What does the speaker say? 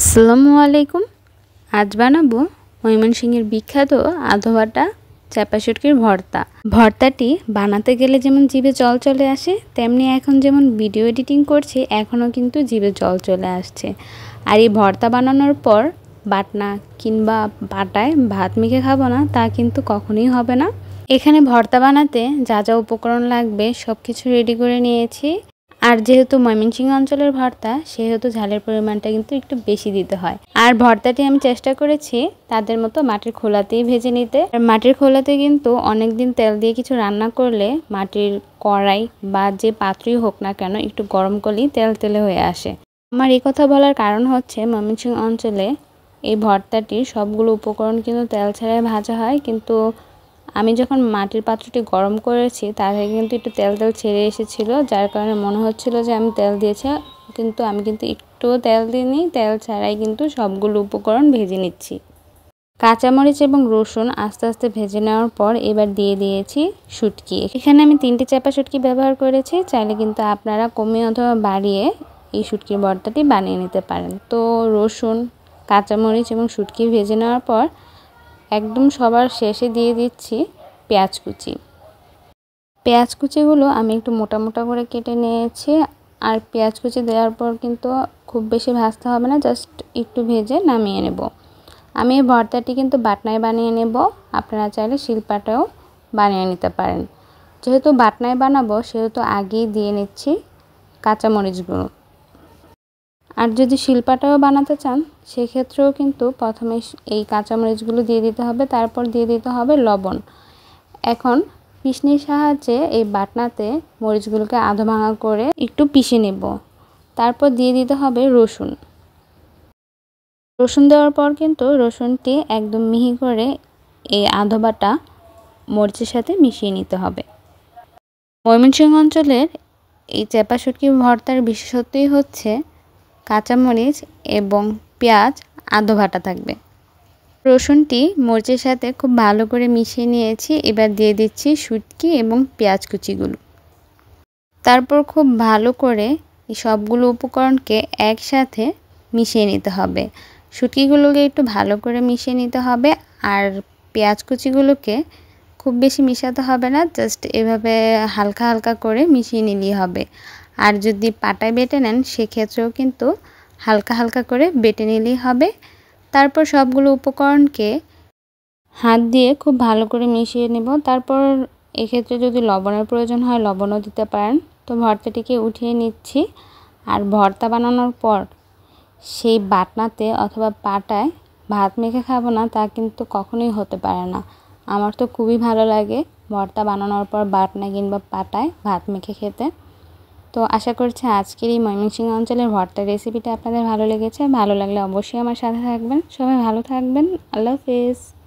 আসসালামু আলাইকুম আজ বানাবো সিংয়ের বিখ্যাত আধোয়াটা চাপা শুটকির ভর্তা ভর্তাটি বানাতে গেলে যেমন জিভে জল চলে আসে তেমনি এখন যেমন ভিডিও এডিটিং করছি এখনও কিন্তু জিভে জল চলে আসছে আর এই ভর্তা বানানোর পর বাটনা কিংবা বাটায় ভাত মেখে খাবো না তা কিন্তু কখনোই হবে না এখানে ভর্তা বানাতে যা যা উপকরণ লাগবে সব কিছু রেডি করে নিয়েছি আর যেহেতু ময়মনসিংহ অঞ্চলের ভর্তা সেহেতু ঝালের পরিমাণটা কিন্তু একটু বেশি দিতে হয় আর ভর্তাটি আমি চেষ্টা করেছি তাদের মতো মাটির খোলাতেই ভেজে নিতে আর মাটির খোলাতে কিন্তু অনেকদিন তেল দিয়ে কিছু রান্না করলে মাটির কড়াই বা যে পাত্রই হোক না কেন একটু গরম করলেই তেল তেলে হয়ে আসে আমার এই কথা বলার কারণ হচ্ছে ময়মনসিংহ অঞ্চলে এই ভর্তাটির সবগুলো উপকরণ কিন্তু তেল ছাড়াই ভাজা হয় কিন্তু আমি যখন মাটির পাত্রটি গরম করেছি তার থেকে কিন্তু একটু তেল তেল ছেড়ে এসেছিলো যার কারণে মনে হচ্ছিল যে আমি তেল দিয়েছি কিন্তু আমি কিন্তু একটুও তেল দিইনি তেল ছাড়াই কিন্তু সবগুলো উপকরণ ভেজে নিচ্ছি কাঁচামরিচ এবং রসুন আস্তে আস্তে ভেজে নেওয়ার পর এবার দিয়ে দিয়েছি সুটকি এখানে আমি তিনটি চাপা শুটকি ব্যবহার করেছি চাইলে কিন্তু আপনারা কমিয়ে অথবা বাড়িয়ে এই সুটকির বর্তাটি বানিয়ে নিতে পারেন তো রসুন কাঁচামরিচ এবং সুটকি ভেজে নেওয়ার পর একদম সবার শেষে দিয়ে দিচ্ছি পেঁয়াজ কুচি পেঁয়াজ কুচিগুলো আমি একটু মোটা মোটা করে কেটে নিয়েছি আর পেঁয়াজ কুচি দেওয়ার পর কিন্তু খুব বেশি ভাজতে হবে না জাস্ট একটু ভেজে নামিয়ে নেব আমি এই ভর্তাটি কিন্তু বাটনায় বানিয়ে নেব আপনারা চাইলে শিল্পাটাও বানিয়ে নিতে পারেন যেহেতু বাটনায় বানাবো সেহেতু আগেই দিয়ে নিচ্ছি কাঁচামরিচগুলো আর যদি শিল্পাটাও বানাতে চান সেক্ষেত্রেও কিন্তু প্রথমে এই কাঁচামরিচগুলো দিয়ে দিতে হবে তারপর দিয়ে দিতে হবে লবণ এখন পিসনির সাহায্যে এই বাটনাতে মরিচগুলোকে আধো ভাঙা করে একটু পিষে নেব তারপর দিয়ে দিতে হবে রসুন রসুন দেওয়ার পর কিন্তু রসুনটি একদম মিহি করে এই আধো বাটা মরিচের সাথে মিশিয়ে নিতে হবে ময়মনসিংহ অঞ্চলের এই চেপা ভর্তার বিশেষত্বই হচ্ছে কাঁচামরিচ এবং পেঁয়াজ আধো ভাটা থাকবে রসুনটি মরিচের সাথে খুব ভালো করে মিশিয়ে নিয়েছি এবার দিয়ে দিচ্ছি শুটকি এবং পেঁয়াজ কুচিগুলো তারপর খুব ভালো করে এই সবগুলো উপকরণকে একসাথে মিশিয়ে নিতে হবে সুটকিগুলোকে একটু ভালো করে মিশিয়ে নিতে হবে আর পেঁয়াজ কুচিগুলোকে খুব বেশি মিশাতে হবে না জাস্ট এভাবে হালকা হালকা করে মিশিয়ে নিলেই হবে আর যদি পাটায় বেটে নেন সেক্ষেত্রেও কিন্তু হালকা হালকা করে বেটে নিলেই হবে তারপর সবগুলো উপকরণকে হাত দিয়ে খুব ভালো করে মিশিয়ে নেব তারপর এক্ষেত্রে যদি লবণের প্রয়োজন হয় লবণও দিতে পারেন তো ভর্তাটিকে উঠিয়ে নিচ্ছি আর ভর্তা বানানোর পর সেই বাটনাতে অথবা পাটায় ভাত মেখে খাবো না তা কিন্তু কখনোই হতে পারে না আমার তো খুবই ভালো লাগে ভর্তা বানানোর পর বাটনা কিংবা পাটায় ভাত মেখে খেতে তো আশা করছি আজকের এই ময়মনসিংহ অঞ্চলের ভর্তা রেসিপিটা আপনাদের ভালো লেগেছে ভালো লাগলে অবশ্যই আমার সাথে থাকবেন সবাই ভালো থাকবেন আল্লাহ হাফেজ